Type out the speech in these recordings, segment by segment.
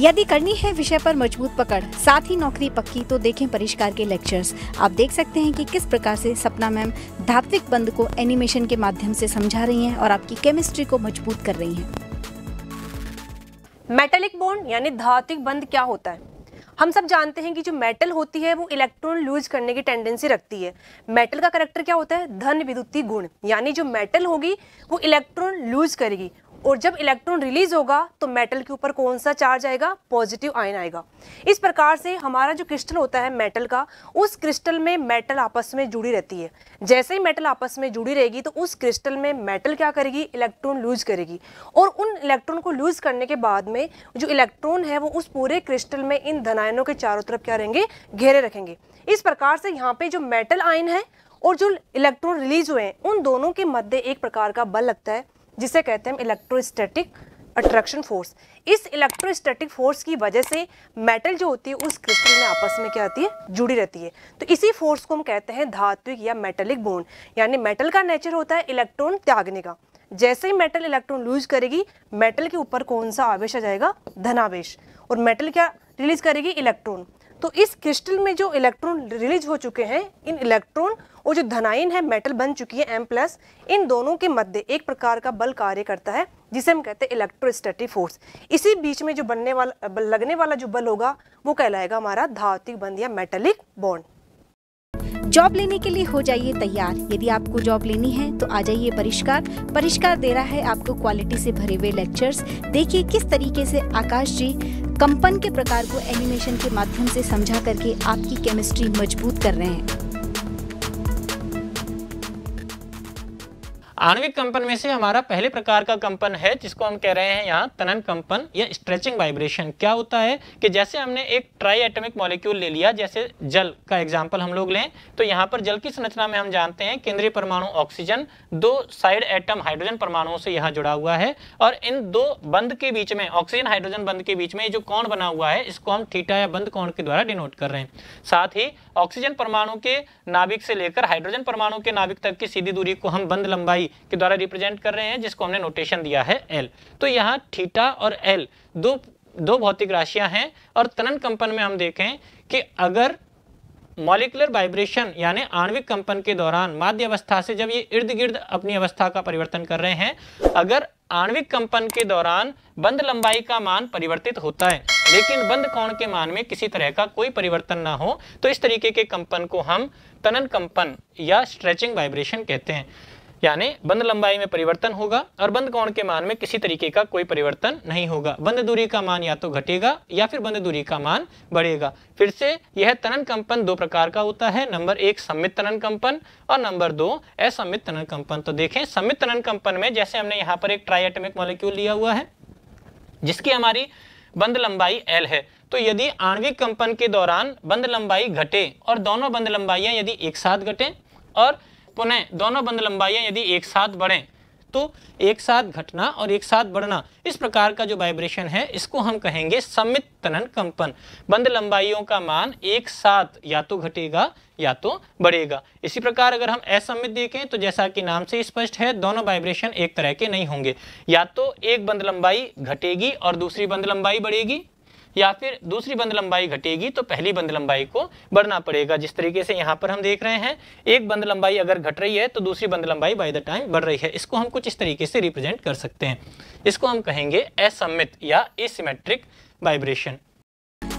यदि करनी है विषय पर मजबूत पकड़ साथ ही नौकरी पक्की तो देखें परिष्कार के लेक्चर्स आप देख सकते हैं कि किस प्रकार से सपना मैम धात्विक बंद को एनिमेशन के माध्यम से समझा रही हैं और आपकी केमिस्ट्री को मजबूत कर रही हैं मेटेलिक बोन यानी धात्विक बंद क्या होता है हम सब जानते हैं कि जो मेटल होती है वो इलेक्ट्रॉन लूज करने की टेंडेंसी रखती है मेटल का करेक्टर क्या होता है धन विद्युतीय गुण यानी जो मेटल होगी वो इलेक्ट्रॉन लूज करेगी और जब इलेक्ट्रॉन रिलीज होगा तो मेटल के ऊपर कौन सा चार्ज आएगा पॉजिटिव आयन आएगा इस प्रकार से हमारा जो क्रिस्टल होता है मेटल का उस क्रिस्टल में मेटल आपस में जुड़ी रहती है जैसे ही मेटल आपस में जुड़ी रहेगी तो उस क्रिस्टल में मेटल क्या करेगी इलेक्ट्रॉन लूज करेगी और उन इलेक्ट्रॉन को लूज करने के बाद में जो इलेक्ट्रॉन है वो उस पूरे क्रिस्टल में इन धनायनों के चारों तरफ क्या रहेंगे घेरे रखेंगे इस प्रकार से यहाँ पे जो मेटल आयन है और जो इलेक्ट्रॉन रिलीज हुए हैं उन दोनों के मध्य एक प्रकार का बल लगता है जिसे कहते हैं इलेक्ट्रोस्टैटिक अट्रैक्शन फोर्स इस इलेक्ट्रोस्टैटिक फोर्स की वजह से मेटल जो होती है उस क्रिस्टल में आपस में क्या होती है जुड़ी रहती है तो इसी फोर्स को हम कहते हैं धात्विक या मेटलिक बोन यानी मेटल का नेचर होता है इलेक्ट्रॉन त्यागने का जैसे ही मेटल इलेक्ट्रॉन लूज करेगी मेटल के ऊपर कौन सा आवेश आ जाएगा धनावेश और मेटल क्या रिलीज करेगी इलेक्ट्रॉन तो इस क्रिस्टल में जो इलेक्ट्रॉन रिलीज हो चुके हैं इन इलेक्ट्रॉन और जो धनाइन है मेटल बन चुकी है एम प्लस इन दोनों के मध्य एक प्रकार का बल कार्य करता है जिसे हम कहते हैं इलेक्ट्रोस्टेटिक फोर्स इसी बीच में जो बनने वाला लगने वाला जो बल होगा वो कहलाएगा हमारा धातिक बंध या मेटलिक बॉन्ड जॉब लेने के लिए हो जाइए तैयार यदि आपको जॉब लेनी है तो आ जाइए परिष्कार परिष्कार दे रहा है आपको क्वालिटी से भरे हुए लेक्चर्स देखिए किस तरीके से आकाश जी कंपन के प्रकार को एनिमेशन के माध्यम से समझा करके आपकी केमिस्ट्री मजबूत कर रहे हैं आणविक कंपन में से हमारा पहले प्रकार का कंपन है जिसको हम कह रहे हैं यहाँ तनन कंपन या स्ट्रेचिंग वाइब्रेशन क्या होता है कि जैसे हमने एक ट्राई एटमिक मॉलिक्यूल ले लिया जैसे जल का एग्जाम्पल हम लोग लें तो यहाँ पर जल की संरचना में हम जानते हैं केंद्रीय परमाणु ऑक्सीजन दो साइड एटम हाइड्रोजन परमाणुओं से यहाँ जुड़ा हुआ है और इन दो बंद के बीच में ऑक्सीजन हाइड्रोजन बंद के बीच में जो कौन बना हुआ है इसको हम ठीटा या बंद कौन के द्वारा डिनोट कर रहे हैं साथ ही ऑक्सीजन परमाणु के नाभिक से लेकर हाइड्रोजन परमाणु के नाभिक तक की सीधी दूरी को हम बंद लंबाई के द्वारा रिप्रेजेंट कर रहे हैं जिसको हमने नोटेशन दिया है एल तो यहाँ थीटा और एल दो दो भौतिक राशियां हैं और तनन कंपन में हम देखें कि अगर मॉलिकुलर वाइब्रेशन यानी आणविक कंपन के दौरान माध्य अवस्था से जब ये इर्द गिर्द अपनी अवस्था का परिवर्तन कर रहे हैं अगर आणविक कंपन के दौरान बंद लंबाई का मान परिवर्तित होता है लेकिन बंद कोण के मान में किसी तरह का कोई परिवर्तन ना हो तो इस तरीके के कंपन को हम तनन कंपन या स्ट्रेचिंग वाइब्रेशन कहते हैं यानी बंद लंबाई में परिवर्तन होगा और बंद कोण के मान में किसी तरीके का कोई परिवर्तन नहीं होगा बंद दूरी का मान या तो घटेगा या फिर बंद दूरी का मान बढ़ेगा फिर से यह तनन कंपन दो प्रकार का होता है नंबर एक सम्मित तनन कंपन और नंबर दो असम्मित तनन कंपन तो देखें सम्मित तनन कंपन में जैसे हमने यहाँ पर एक ट्राइएटमिक मॉलिक्यूल लिया हुआ है जिसकी हमारी बंद लंबाई एल है तो यदि आणविक कंपन के दौरान बंद लंबाई घटे और दोनों बंद लंबाइयां यदि एक साथ घटे और पुनः दोनों बंद लंबाइयाँ यदि एक साथ बढ़ें तो एक साथ घटना और एक साथ बढ़ना इस प्रकार का जो वाइब्रेशन है इसको हम कहेंगे समित तनन कंपन बंद लंबाइयों का मान एक साथ या तो घटेगा या तो बढ़ेगा इसी प्रकार अगर हम असमित देखें तो जैसा कि नाम से स्पष्ट है दोनों वाइब्रेशन एक तरह के नहीं होंगे या तो एक बंद लंबाई घटेगी और दूसरी बंद लंबाई बढ़ेगी या फिर दूसरी बंद लंबाई घटेगी तो पहली बंद लंबाई को बढ़ना पड़ेगा जिस तरीके से यहाँ पर हम देख रहे हैं एक बंद लंबाई अगर घट रही है तो दूसरी बंद लंबाई बाय द टाइम बढ़ रही है इसको हम कुछ इस तरीके से रिप्रेजेंट कर सकते हैं इसको हम कहेंगे असम्मित या एसिमेट्रिक वाइब्रेशन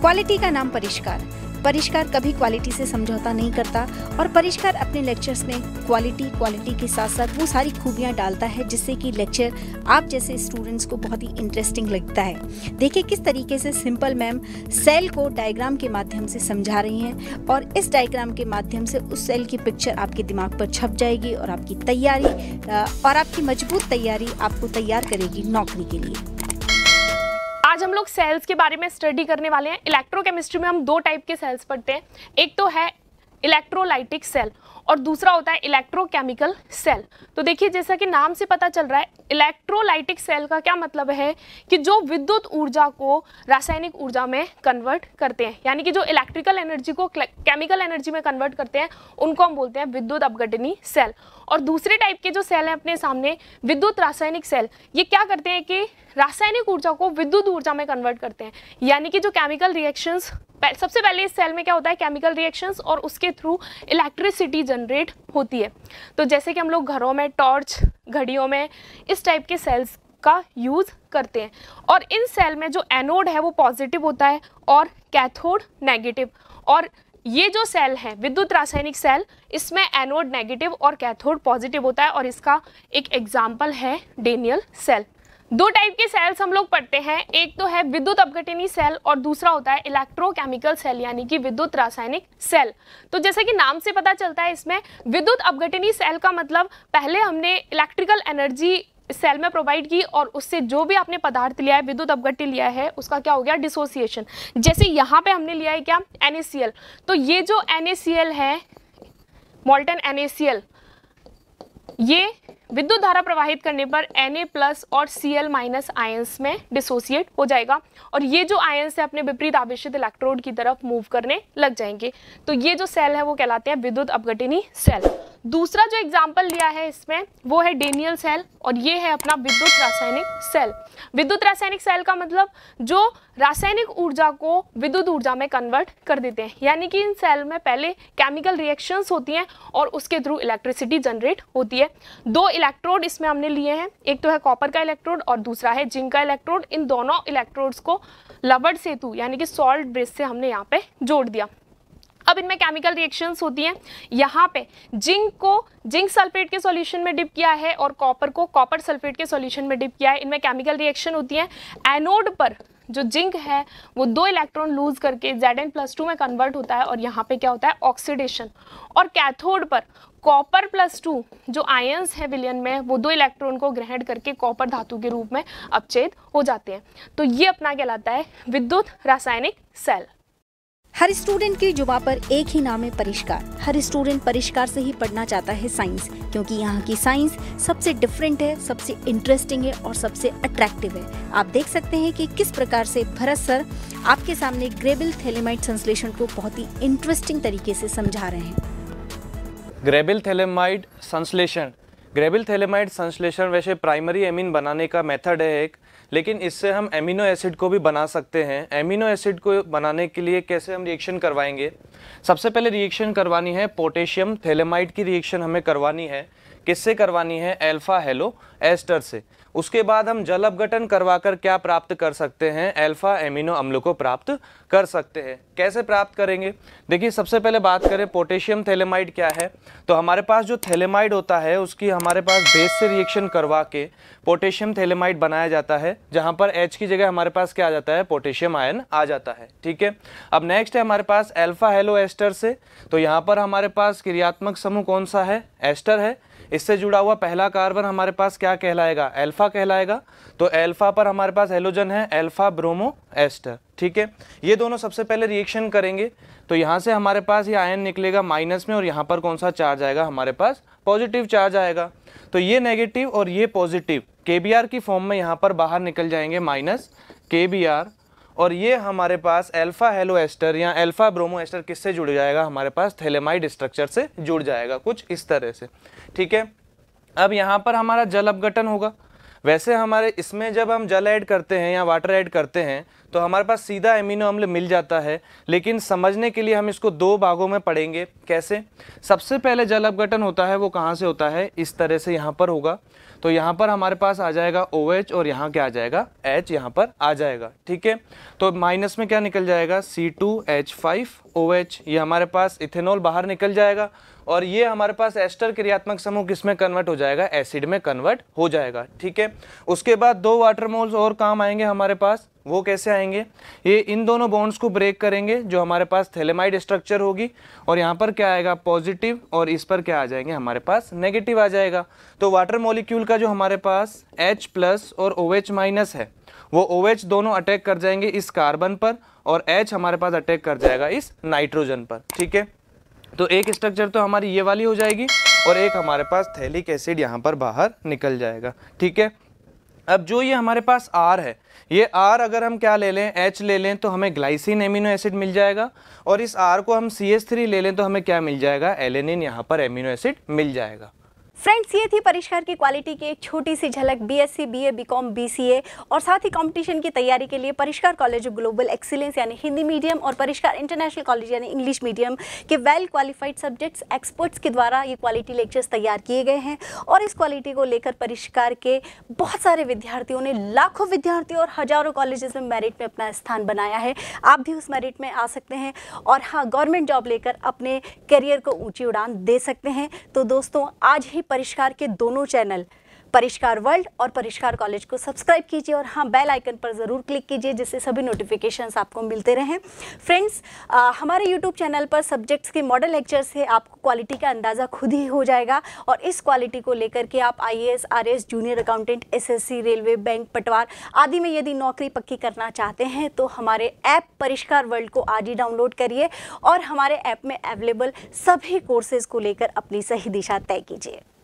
क्वालिटी का नाम परिष्कार परिष्कार कभी क्वालिटी से समझौता नहीं करता और परिष्कार अपने लेक्चर्स में क्वालिटी क्वालिटी के साथ साथ वो सारी खूबियाँ डालता है जिससे कि लेक्चर आप जैसे स्टूडेंट्स को बहुत ही इंटरेस्टिंग लगता है देखिए किस तरीके से सिंपल मैम सेल को डायग्राम के माध्यम से समझा रही हैं और इस डायग्राम के माध्यम से उस सेल की पिक्चर आपके दिमाग पर छप जाएगी और आपकी तैयारी और आपकी मजबूत तैयारी आपको तैयार करेगी नौकरी के लिए आज हम लोग सेल्स के बारे में स्टडी करने वाले हैं इलेक्ट्रोकेमिस्ट्री में हम दो टाइप के सेल्स पढ़ते हैं एक तो है इलेक्ट्रोलाइटिक सेल और दूसरा होता है इलेक्ट्रोकेमिकल सेल तो देखिए जैसा कि नाम से पता चल रहा है इलेक्ट्रोलाइटिक सेल का क्या मतलब है कि जो विद्युत ऊर्जा को रासायनिक ऊर्जा में कन्वर्ट करते हैं यानी कि जो इलेक्ट्रिकल एनर्जी को केमिकल एनर्जी में कन्वर्ट करते हैं उनको हम बोलते हैं विद्युत अपघटनी सेल और दूसरे टाइप के जो सेल हैं अपने सामने विद्युत रासायनिक सेल ये क्या करते हैं कि रासायनिक ऊर्जा को विद्युत ऊर्जा में कन्वर्ट करते हैं यानी कि जो केमिकल रिएक्शंस सबसे पहले इस सेल में क्या होता है केमिकल रिएक्शंस और उसके थ्रू इलेक्ट्रिसिटी जनरेट होती है तो जैसे कि हम लोग घरों में टॉर्च घड़ियों में इस टाइप के सेल्स का यूज़ करते हैं और इन सेल में जो एनोड है वो पॉजिटिव होता है और कैथोड नेगेटिव और ये जो सेल है विद्युत रासायनिक सेल इसमें एनोड नेगेटिव और कैथोड पॉजिटिव होता है और इसका एक एग्जाम्पल है डेनियल सेल दो टाइप के सेल्स हम लोग पढ़ते हैं एक तो है विद्युत अपघटनी सेल और दूसरा होता है इलेक्ट्रोकेमिकल सेल यानी कि विद्युत रासायनिक सेल तो जैसे कि नाम से पता चलता है इसमें विद्युत अपघटनी सेल का मतलब पहले हमने इलेक्ट्रिकल एनर्जी सेल में प्रोवाइड की और उससे जो भी आपने पदार्थ लिया है विद्युत अपघट्य लिया है उसका क्या हो गया डिसोसिएशन जैसे यहाँ पे हमने लिया है क्या एन तो ये जो एन है मॉल्टन एन ये विद्युत धारा प्रवाहित करने पर Na प्लस और Cl माइनस आयंस में डिसोसिएट हो जाएगा और ये जो आयंस है अपने विपरीत आवेशित इलेक्ट्रोड की तरफ मूव करने लग जाएंगे तो ये जो सेल है वो कहलाते हैं विद्युत अपघटिनी सेल दूसरा जो एग्जाम्पल लिया है इसमें वो है डेनियल सेल और ये है अपना विद्युत रासायनिक सेल विद्युत रासायनिक सेल का मतलब जो रासायनिक ऊर्जा को विद्युत ऊर्जा में कन्वर्ट कर देते हैं यानी कि इन सेल में पहले केमिकल रिएक्शंस होती हैं और उसके थ्रू इलेक्ट्रिसिटी जनरेट होती है दो इलेक्ट्रोड इसमें हमने लिए हैं एक तो है कॉपर का इलेक्ट्रोड और दूसरा है जिंक का इलेक्ट्रोड इन दोनों इलेक्ट्रोड्स को लबड़ सेतु यानी कि सॉल्ट ब्रिज से हमने यहाँ पे जोड़ दिया अब इनमें केमिकल रिएक्शंस होती हैं यहाँ पे जिंक को जिंक सल्फेट के सॉल्यूशन में डिप किया है और कॉपर को कॉपर सल्फेट के सॉल्यूशन में डिप किया है इनमें केमिकल रिएक्शन होती हैं एनोड पर जो जिंक है वो दो इलेक्ट्रॉन लूज करके जेड एन प्लस टू में कन्वर्ट होता है और यहाँ पे क्या होता है ऑक्सीडेशन और कैथोड पर कॉपर प्लस टू जो आयंस है विलियन में वो दो इलेक्ट्रॉन को ग्रहण करके कॉपर धातु के रूप में अपचेद हो जाते हैं तो ये अपना कहलाता है विद्युत रासायनिक सेल हर स्टूडेंट की जुबा पर एक ही नाम है परिष्कार हर स्टूडेंट परिष्कार से ही पढ़ना चाहता है साइंस क्योंकि यहाँ की साइंस सबसे डिफरेंट है सबसे इंटरेस्टिंग है और सबसे अट्रैक्टिव है आप देख सकते हैं कि किस प्रकार से भरत सर आपके सामने ग्रेबिल थैलेमाइट संश्लेषण को बहुत ही इंटरेस्टिंग तरीके से समझा रहे हैं ग्रेबिल थैलेमाइट संश्लेषण ग्रेबिल थैलेमाइट संश्लेषण वैसे प्राइमरी एमिन बनाने का मेथड है एक लेकिन इससे हम एमिनो एसिड को भी बना सकते हैं एमिनो एसिड को बनाने के लिए कैसे हम रिएक्शन करवाएंगे सबसे पहले रिएक्शन करवानी है पोटेशियम थैलेमाइड की रिएक्शन हमें करवानी है किससे करवानी है एल्फ़ा हेलो एस्टर से उसके बाद हम जल अपघटन करवाकर क्या प्राप्त कर सकते हैं अल्फा एमिनो अम्ल को प्राप्त कर सकते हैं कैसे प्राप्त करेंगे देखिए सबसे पहले बात करें पोटेशियम थैलेमाइड क्या है तो हमारे पास जो थैलेमाइड होता है उसकी हमारे पास बेस से रिएक्शन करवा के पोटेशियम थैलेमाइड बनाया जाता है जहाँ पर एच की जगह हमारे पास क्या आ जाता है पोटेशियम आयन आ जाता है ठीक है अब नेक्स्ट है हमारे पास एल्फा हेलो एस्टर से तो यहाँ पर हमारे पास क्रियात्मक समूह कौन सा है एस्टर है इससे जुड़ा हुआ पहला कार्बन हमारे पास क्या कहलाएगा एल्फा कहलाएगा तो एल्फा पर हमारे पास एलोजन है एल्फा ब्रोमो एस्टर ठीक है ये दोनों सबसे पहले रिएक्शन करेंगे तो यहाँ से हमारे पास ये आयन निकलेगा माइनस में और यहाँ पर कौन सा चार्ज आएगा हमारे पास पॉजिटिव चार्ज आएगा तो ये नेगेटिव और ये पॉजिटिव के की फॉर्म में यहाँ पर बाहर निकल जाएंगे माइनस के और ये हमारे पास एल्फा हेलो एस्टर या एल्फा ब्रोमो एस्टर किससे जुड़ जाएगा हमारे पास थैलेमाइड स्ट्रक्चर से जुड़ जाएगा कुछ इस तरह से ठीक है अब यहाँ पर हमारा जल अपघटन होगा वैसे हमारे इसमें जब हम जल ऐड करते हैं या वाटर ऐड करते हैं तो हमारे पास सीधा एमिनो अम्ल मिल जाता है लेकिन समझने के लिए हम इसको दो भागों में पढ़ेंगे कैसे सबसे पहले जल अपघटन होता है वो कहाँ से होता है इस तरह से यहाँ पर होगा तो यहाँ पर हमारे पास आ जाएगा ओ OH और यहाँ क्या आ जाएगा एच यहाँ पर आ जाएगा ठीक है तो माइनस में क्या निकल जाएगा सी टू एच ये हमारे पास इथेनॉल बाहर निकल जाएगा और ये हमारे पास एस्टर क्रियात्मक समूह किसमें कन्वर्ट हो जाएगा एसिड में कन्वर्ट हो जाएगा ठीक है उसके बाद दो वाटर मोल्स और काम आएंगे हमारे पास वो कैसे आएंगे ये इन दोनों बॉन्ड्स को ब्रेक करेंगे जो हमारे पास थैलेमाइड स्ट्रक्चर होगी और यहाँ पर क्या आएगा पॉजिटिव और इस पर क्या आ जाएंगे हमारे पास नेगेटिव आ जाएगा तो वाटर मोलिक्यूल का जो हमारे पास एच प्लस और ओ OH माइनस है वो ओ OH दोनों अटैक कर जाएंगे इस कार्बन पर और एच हमारे पास अटैक कर जाएगा इस नाइट्रोजन पर ठीक है तो एक स्ट्रक्चर तो हमारी ये वाली हो जाएगी और एक हमारे पास थैलिक एसिड यहाँ पर बाहर निकल जाएगा ठीक है अब जो ये हमारे पास आर है ये आर अगर हम क्या ले लें एच ले लें तो हमें ग्लाइसिन एमिनो एसिड मिल जाएगा और इस आर को हम सी एस थ्री ले लें तो हमें क्या मिल जाएगा एलेनिन यहाँ पर एमिनो एसिड मिल जाएगा फ्रेंड्स ये थी परिष्कार की क्वालिटी की एक छोटी सी झलक बीएससी बीए बीकॉम बीसीए और साथ ही कंपटीशन की तैयारी के लिए परिष्कार कॉलेज ऑफ ग्लोबल एक्सीलेंस यानी हिंदी मीडियम और परिष्कार इंटरनेशनल कॉलेज यानी इंग्लिश मीडियम के वेल क्वालिफाइड सब्जेक्ट्स एक्सपर्ट्स के द्वारा ये क्वालिटी लेक्चर्स तैयार किए गए हैं और इस क्वालिटी को लेकर परिष्कार के बहुत सारे विद्यार्थियों ने लाखों विद्यार्थियों और हज़ारों कॉलेजेस में मेरिट में अपना स्थान बनाया है आप भी उस मेरिट में आ सकते हैं और हाँ गवर्नमेंट जॉब लेकर अपने करियर को ऊँची उड़ान दे सकते हैं तो दोस्तों आज ही परिष्कार के दोनों चैनल परिष्कार वर्ल्ड और परिष्कार कॉलेज को सब्सक्राइब कीजिए और हाँ बेल आइकन पर ज़रूर क्लिक कीजिए जिससे सभी नोटिफिकेशंस आपको मिलते रहें फ्रेंड्स हमारे यूट्यूब चैनल पर सब्जेक्ट्स के मॉडल लेक्चर से आपको क्वालिटी का अंदाज़ा खुद ही हो जाएगा और इस क्वालिटी को लेकर के आप I S R S junior accountant S S C railway bank पटवार आदि में यदि नौकरी पक्की करना चाहते हैं तो हमारे ऐप परिष्कार वर्ल्ड को आज ही डाउनलोड करिए और हमारे ऐप में अवेलेबल सभी कोर्सेज़ को लेकर अपनी सही दिशा तय कीजिए